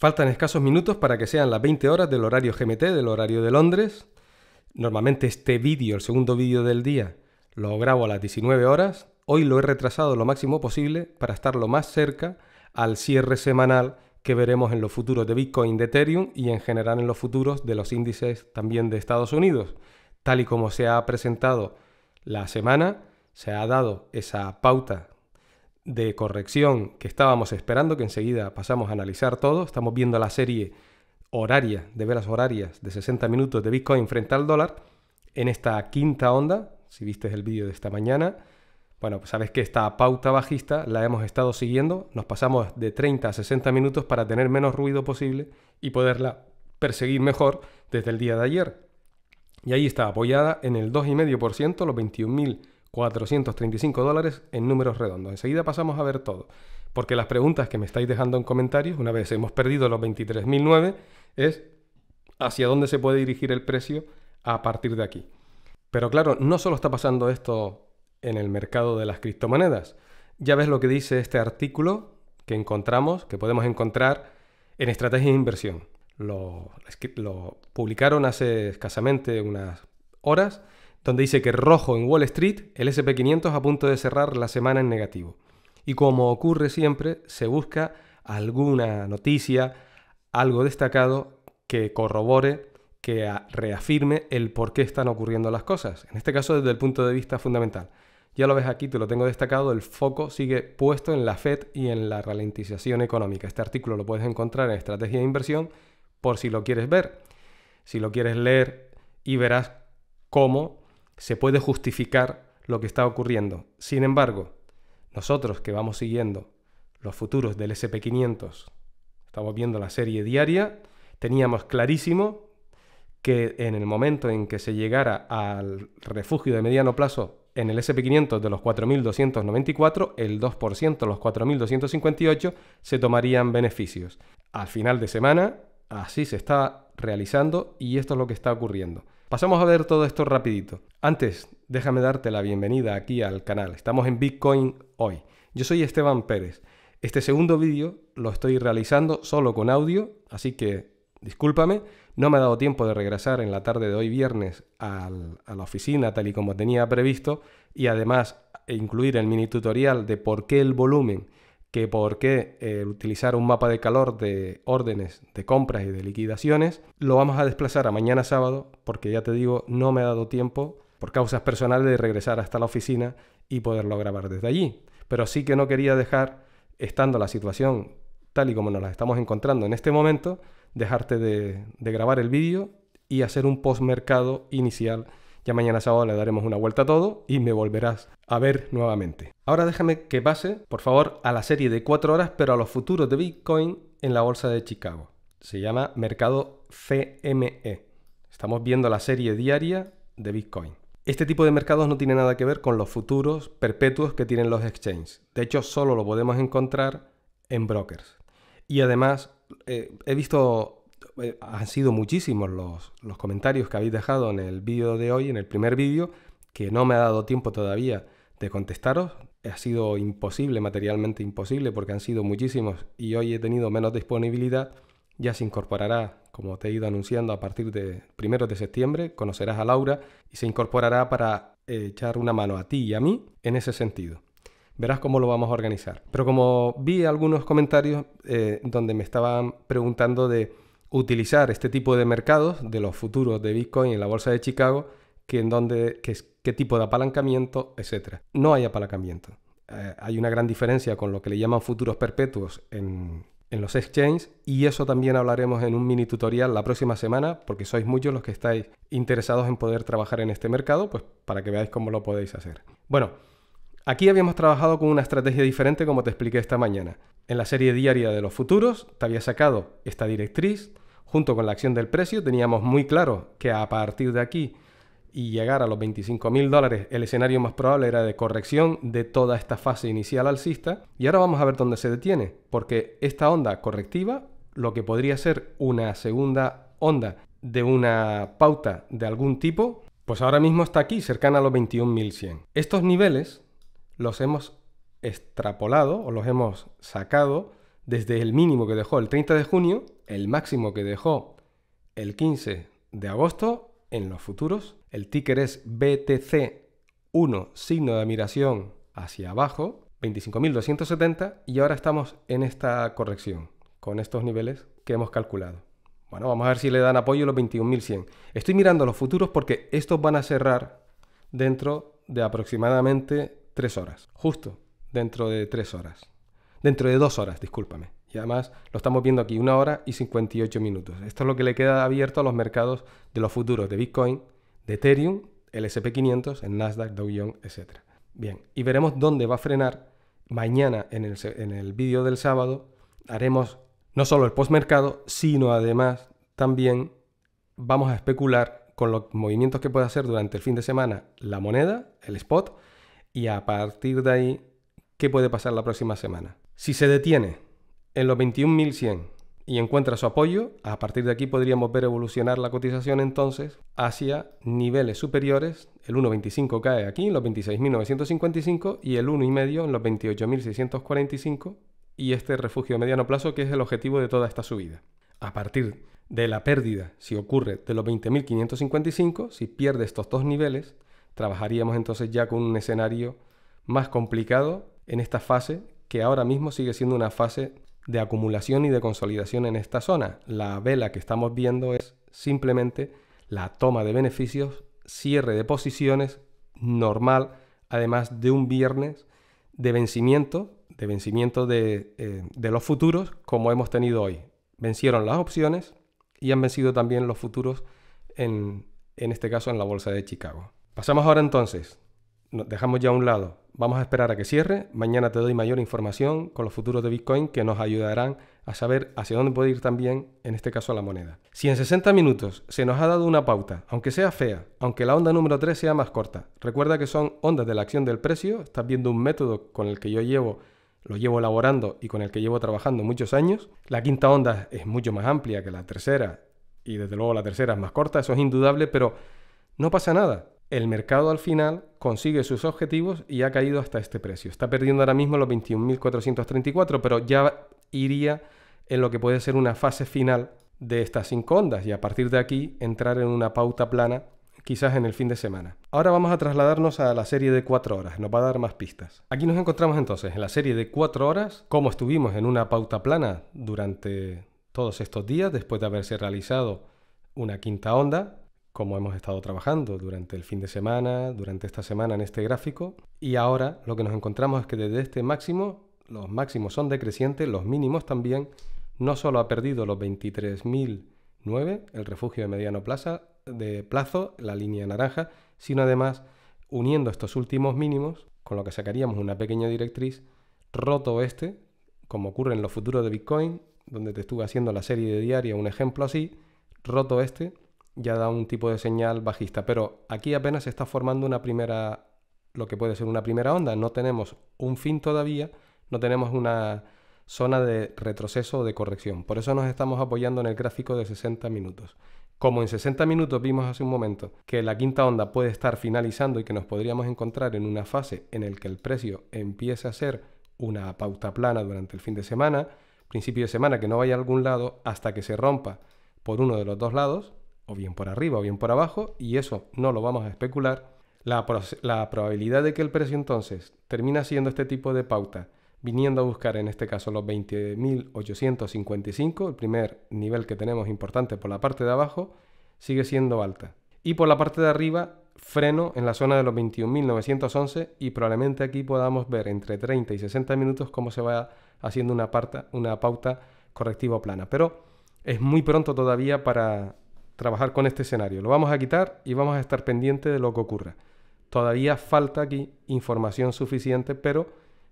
Faltan escasos minutos para que sean las 20 horas del horario GMT, del horario de Londres. Normalmente este vídeo, el segundo vídeo del día, lo grabo a las 19 horas. Hoy lo he retrasado lo máximo posible para estar lo más cerca al cierre semanal que veremos en los futuros de Bitcoin, de Ethereum y en general en los futuros de los índices también de Estados Unidos. Tal y como se ha presentado la semana, se ha dado esa pauta de corrección que estábamos esperando, que enseguida pasamos a analizar todo. Estamos viendo la serie horaria, de velas horarias, de 60 minutos de Bitcoin frente al dólar en esta quinta onda. Si viste el vídeo de esta mañana, bueno, pues sabes que esta pauta bajista la hemos estado siguiendo. Nos pasamos de 30 a 60 minutos para tener menos ruido posible y poderla perseguir mejor desde el día de ayer. Y ahí está apoyada en el 2,5%, los 21.000 435 dólares en números redondos. Enseguida pasamos a ver todo, porque las preguntas que me estáis dejando en comentarios, una vez hemos perdido los 23.009, es hacia dónde se puede dirigir el precio a partir de aquí. Pero claro, no solo está pasando esto en el mercado de las criptomonedas. Ya ves lo que dice este artículo que encontramos, que podemos encontrar en Estrategia de Inversión. lo publicaron hace escasamente unas horas donde dice que rojo en Wall Street, el SP500 a punto de cerrar la semana en negativo. Y como ocurre siempre, se busca alguna noticia, algo destacado que corrobore, que reafirme el por qué están ocurriendo las cosas. En este caso desde el punto de vista fundamental. Ya lo ves aquí, te lo tengo destacado, el foco sigue puesto en la Fed y en la ralentización económica. Este artículo lo puedes encontrar en Estrategia de Inversión por si lo quieres ver. Si lo quieres leer y verás cómo se puede justificar lo que está ocurriendo. Sin embargo, nosotros que vamos siguiendo los futuros del SP500, estamos viendo la serie diaria, teníamos clarísimo que en el momento en que se llegara al refugio de mediano plazo en el SP500 de los 4.294, el 2%, los 4.258, se tomarían beneficios. Al final de semana, así se está realizando y esto es lo que está ocurriendo. Pasamos a ver todo esto rapidito. Antes, déjame darte la bienvenida aquí al canal. Estamos en Bitcoin hoy. Yo soy Esteban Pérez. Este segundo vídeo lo estoy realizando solo con audio, así que discúlpame, no me ha dado tiempo de regresar en la tarde de hoy viernes a la oficina tal y como tenía previsto y además e incluir el mini tutorial de por qué el volumen que por qué eh, utilizar un mapa de calor de órdenes de compras y de liquidaciones, lo vamos a desplazar a mañana sábado, porque ya te digo, no me ha dado tiempo por causas personales de regresar hasta la oficina y poderlo grabar desde allí. Pero sí que no quería dejar, estando la situación tal y como nos la estamos encontrando en este momento, dejarte de, de grabar el vídeo y hacer un postmercado inicial ya mañana sábado le daremos una vuelta a todo y me volverás a ver nuevamente. Ahora déjame que pase, por favor, a la serie de 4 horas, pero a los futuros de Bitcoin en la bolsa de Chicago. Se llama Mercado CME. Estamos viendo la serie diaria de Bitcoin. Este tipo de mercados no tiene nada que ver con los futuros perpetuos que tienen los exchanges. De hecho, solo lo podemos encontrar en brokers. Y además, eh, he visto eh, han sido muchísimos los, los, comentarios que habéis dejado en el vídeo de hoy, en el primer vídeo, que no me ha dado tiempo todavía de contestaros. Ha sido imposible, materialmente imposible, porque han sido muchísimos y hoy he tenido menos disponibilidad. Ya se incorporará, como te he ido anunciando, a partir de primeros de septiembre. Conocerás a Laura y se incorporará para eh, echar una mano a ti y a mí en ese sentido. Verás cómo lo vamos a organizar. Pero como vi algunos comentarios eh, donde me estaban preguntando de utilizar este tipo de mercados de los futuros de Bitcoin en la bolsa de Chicago, que en qué, tipo de apalancamiento, etc. No hay apalancamiento. Eh, hay una gran diferencia con lo que le llaman futuros perpetuos en, en los exchanges y eso también hablaremos en un mini tutorial la próxima semana porque sois muchos los que estáis interesados en poder trabajar en este mercado, pues para que veáis cómo lo podéis hacer. Bueno, aquí habíamos trabajado con una estrategia diferente como te expliqué esta mañana. En la serie diaria de los futuros te había sacado esta directriz, junto con la acción del precio, teníamos muy claro que a partir de aquí y llegar a los 25.000 dólares, el escenario más probable era de corrección de toda esta fase inicial alcista. Y ahora vamos a ver dónde se detiene, porque esta onda correctiva, lo que podría ser una segunda onda de una pauta de algún tipo, pues ahora mismo está aquí, cercana a los 21.100. Estos niveles los hemos extrapolado o los hemos sacado desde el mínimo que dejó el 30 de junio el máximo que dejó el 15 de agosto en los futuros. El ticker es BTC1, signo de admiración hacia abajo, 25.270 y ahora estamos en esta corrección con estos niveles que hemos calculado. Bueno, vamos a ver si le dan apoyo los 21.100. Estoy mirando los futuros porque estos van a cerrar dentro de aproximadamente 3 horas. Justo dentro de 3 horas. Dentro de 2 horas, discúlpame. Y además lo estamos viendo aquí, una hora y 58 minutos. Esto es lo que le queda abierto a los mercados de los futuros de Bitcoin, de Ethereum, el SP500, el Nasdaq, Dow Jones, etc. Bien, y veremos dónde va a frenar. Mañana en el, vídeo del sábado haremos no solo el postmercado, sino además también vamos a especular con los movimientos que puede hacer durante el fin de semana la moneda, el spot, y a partir de ahí, ¿qué puede pasar la próxima semana? Si se detiene en los 21.100 y encuentra su apoyo, a partir de aquí podríamos ver evolucionar la cotización entonces hacia niveles superiores. El 1,25 cae aquí en los 26.955 y el 1,5 en los 28.645 y este refugio de mediano plazo que es el objetivo de toda esta subida. A partir de la pérdida, si ocurre, de los 20.555, si pierde estos dos niveles, trabajaríamos entonces ya con un escenario más complicado en esta fase que ahora mismo sigue siendo una fase de acumulación y de consolidación en esta zona. La vela que estamos viendo es simplemente la toma de beneficios, cierre de posiciones normal, además de un viernes de vencimiento, de vencimiento de, eh, los futuros como hemos tenido hoy. Vencieron las opciones y han vencido también los futuros en, en este caso en la bolsa de Chicago. Pasamos ahora entonces, dejamos ya a un lado vamos a esperar a que cierre. Mañana te doy mayor información con los futuros de Bitcoin que nos ayudarán a saber hacia dónde puede ir también, en este caso, la moneda. Si en 60 minutos se nos ha dado una pauta, aunque sea fea, aunque la onda número 3 sea más corta, recuerda que son ondas de la acción del precio, estás viendo un método con el que yo llevo lo llevo elaborando y con el que llevo trabajando muchos años. La quinta onda es mucho más amplia que la tercera y desde luego la tercera es más corta, eso es indudable, pero no pasa nada el mercado al final consigue sus objetivos y ha caído hasta este precio. Está perdiendo ahora mismo los 21.434, pero ya iría en lo que puede ser una fase final de estas cinco ondas y a partir de aquí entrar en una pauta plana quizás en el fin de semana. Ahora vamos a trasladarnos a la serie de cuatro horas, nos va a dar más pistas. Aquí nos encontramos entonces en la serie de cuatro horas, como estuvimos en una pauta plana durante todos estos días, después de haberse realizado una quinta onda, como hemos estado trabajando durante el fin de semana, durante esta semana en este gráfico. Y ahora lo que nos encontramos es que desde este máximo, los máximos son decrecientes, los mínimos también. No solo ha perdido los 23.009, el refugio de mediano plazo, de plazo, la línea naranja, sino además uniendo estos últimos mínimos, con lo que sacaríamos una pequeña directriz, roto este, como ocurre en los futuros de Bitcoin, donde te estuve haciendo la serie de diaria un ejemplo así, roto este, ya da un tipo de señal bajista. Pero aquí apenas se está formando una primera, lo que puede ser una primera onda. No tenemos un fin todavía, no tenemos una zona de retroceso o de corrección. Por eso nos estamos apoyando en el gráfico de 60 minutos. Como en 60 minutos vimos hace un momento que la quinta onda puede estar finalizando y que nos podríamos encontrar en una fase en la que el precio empiece a ser una pauta plana durante el fin de semana, principio de semana que no vaya a algún lado hasta que se rompa por uno de los dos lados, o bien por arriba o bien por abajo, y eso no lo vamos a especular, la, probabilidad de que el precio entonces termina siendo este tipo de pauta, viniendo a buscar en este caso los 20.855, el primer nivel que tenemos importante por la parte de abajo, sigue siendo alta. Y por la parte de arriba, freno en la zona de los 21.911 y probablemente aquí podamos ver entre 30 y 60 minutos cómo se va haciendo una, una pauta correctiva plana. Pero es muy pronto todavía para trabajar con este escenario. Lo vamos a quitar y vamos a estar pendiente de lo que ocurra. Todavía falta aquí información suficiente, pero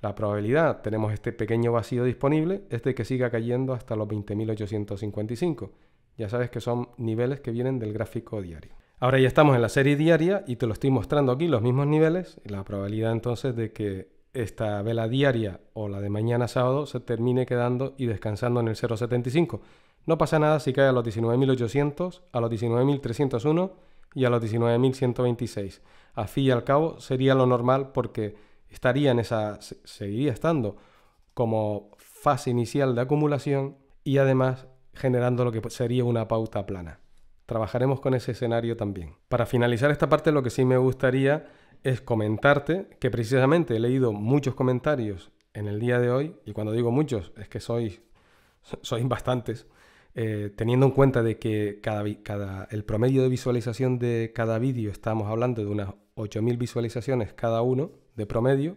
la probabilidad, tenemos este pequeño vacío disponible, es de que siga cayendo hasta los 20.855. Ya sabes que son niveles que vienen del gráfico diario. Ahora ya estamos en la serie diaria y te lo estoy mostrando aquí, los mismos niveles. La probabilidad entonces de que esta vela diaria o la de mañana sábado se termine quedando y descansando en el 0.75. No pasa nada si cae a los 19.800, a los 19.301 y a los 19.126. A fin y al cabo sería lo normal porque estaría en esa, seguiría estando como fase inicial de acumulación y además generando lo que sería una pauta plana. Trabajaremos con ese escenario también. Para finalizar esta parte lo que sí me gustaría es comentarte que precisamente he leído muchos comentarios en el día de hoy y cuando digo muchos es que sois sois bastantes eh, teniendo en cuenta de que cada, el promedio de visualización de cada vídeo, estamos hablando de unas 8.000 visualizaciones cada uno de promedio,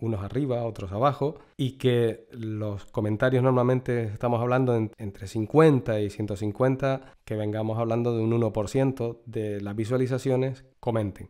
unos arriba, otros abajo, y que los comentarios normalmente estamos hablando entre 50 y 150, que vengamos hablando de un 1% de las visualizaciones comenten.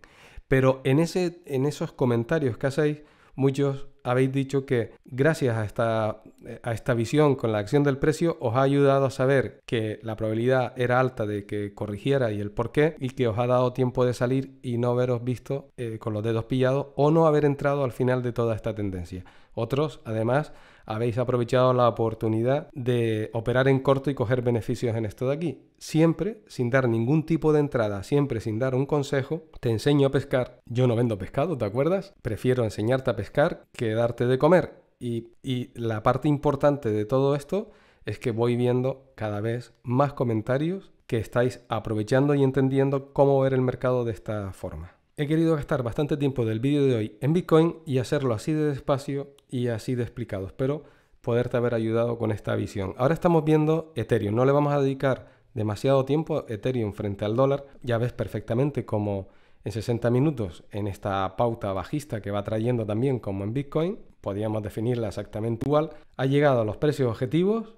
Pero en, ese, en esos comentarios que hacéis, muchos habéis dicho que gracias a esta, a esta visión con la acción del precio os ha ayudado a saber que la probabilidad era alta de que corrigiera y el por qué y que os ha dado tiempo de salir y no haberos visto eh, con los dedos pillados o no haber entrado al final de toda esta tendencia. Otros, además, habéis aprovechado la oportunidad de operar en corto y coger beneficios en esto de aquí. Siempre sin dar ningún tipo de entrada, siempre sin dar un consejo, te enseño a pescar. Yo no vendo pescado, ¿te acuerdas? Prefiero enseñarte a pescar que darte de comer. Y, la parte importante de todo esto es que voy viendo cada vez más comentarios que estáis aprovechando y entendiendo cómo ver el mercado de esta forma. He querido gastar bastante tiempo del vídeo de hoy en Bitcoin y hacerlo así de despacio y así de explicado. Espero poderte haber ayudado con esta visión. Ahora estamos viendo Ethereum. No le vamos a dedicar demasiado tiempo a Ethereum frente al dólar. Ya ves perfectamente cómo en 60 minutos en esta pauta bajista que va trayendo también como en Bitcoin, podríamos definirla exactamente igual, ha llegado a los precios objetivos,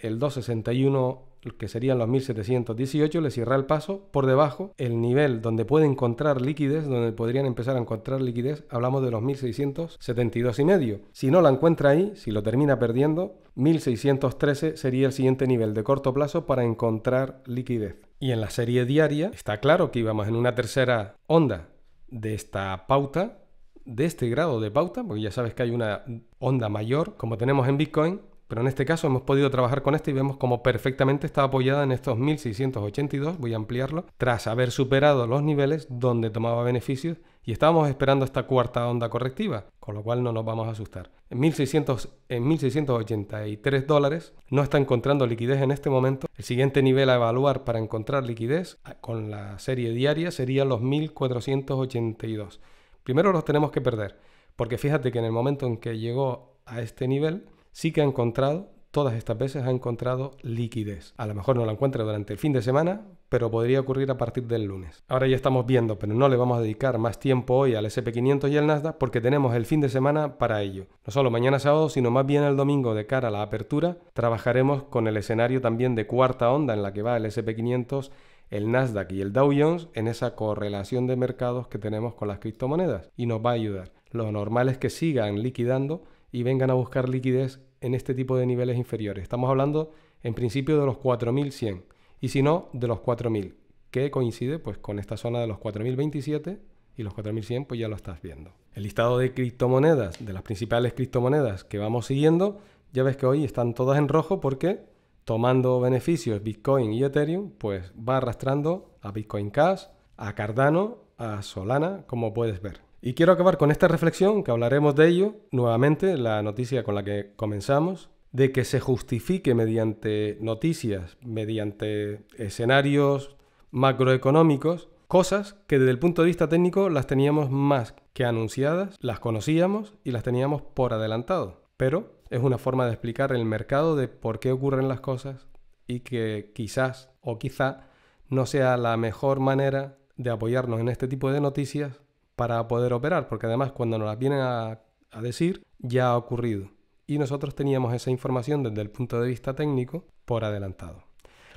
el 261 que serían los 1718, le cierra el paso por debajo, el nivel donde puede encontrar liquidez, donde podrían empezar a encontrar liquidez, hablamos de los 1672 y medio. Si no la encuentra ahí, si lo termina perdiendo, 1613 sería el siguiente nivel de corto plazo para encontrar liquidez. Y en la serie diaria está claro que íbamos en una tercera onda de esta pauta, de este grado de pauta, porque ya sabes que hay una onda mayor, como tenemos en Bitcoin, pero en este caso hemos podido trabajar con este y vemos como perfectamente está apoyada en estos 1682, voy a ampliarlo, tras haber superado los niveles donde tomaba beneficios y estábamos esperando esta cuarta onda correctiva, con lo cual no nos vamos a asustar. En, en 1683 dólares no está encontrando liquidez en este momento. El siguiente nivel a evaluar para encontrar liquidez con la serie diaria sería los 1482. Primero los tenemos que perder, porque fíjate que en el momento en que llegó a este nivel, sí que ha encontrado, todas estas veces ha encontrado liquidez. A lo mejor no la encuentra durante el fin de semana, pero podría ocurrir a partir del lunes. Ahora ya estamos viendo, pero no le vamos a dedicar más tiempo hoy al SP500 y al Nasdaq porque tenemos el fin de semana para ello. No solo mañana sábado, sino más bien el domingo de cara a la apertura, trabajaremos con el escenario también de cuarta onda en la que va el SP500 el Nasdaq y el Dow Jones en esa correlación de mercados que tenemos con las criptomonedas y nos va a ayudar. Lo normal es que sigan liquidando y vengan a buscar liquidez en este tipo de niveles inferiores. Estamos hablando en principio de los 4100 y si no, de los 4000, que coincide pues con esta zona de los 4027 y los 4100 pues ya lo estás viendo. El listado de criptomonedas, de las principales criptomonedas que vamos siguiendo, ya ves que hoy están todas en rojo porque tomando beneficios Bitcoin y Ethereum, pues va arrastrando a Bitcoin Cash, a Cardano, a Solana, como puedes ver. Y quiero acabar con esta reflexión, que hablaremos de ello nuevamente, la noticia con la que comenzamos, de que se justifique mediante noticias, mediante escenarios macroeconómicos, cosas que desde el punto de vista técnico las teníamos más que anunciadas, las conocíamos y las teníamos por adelantado. Pero es una forma de explicar el mercado de por qué ocurren las cosas y que quizás o quizá no sea la mejor manera de apoyarnos en este tipo de noticias para poder operar, porque además cuando nos la vienen a, a decir ya ha ocurrido y nosotros teníamos esa información desde el punto de vista técnico por adelantado.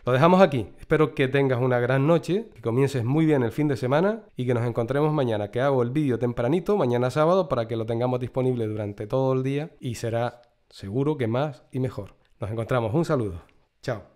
Lo dejamos aquí. Espero que tengas una gran noche, que comiences muy bien el fin de semana y que nos encontremos mañana, que hago el vídeo tempranito, mañana sábado, para que lo tengamos disponible durante todo el día y será seguro que más y mejor. Nos encontramos. Un saludo. Chao.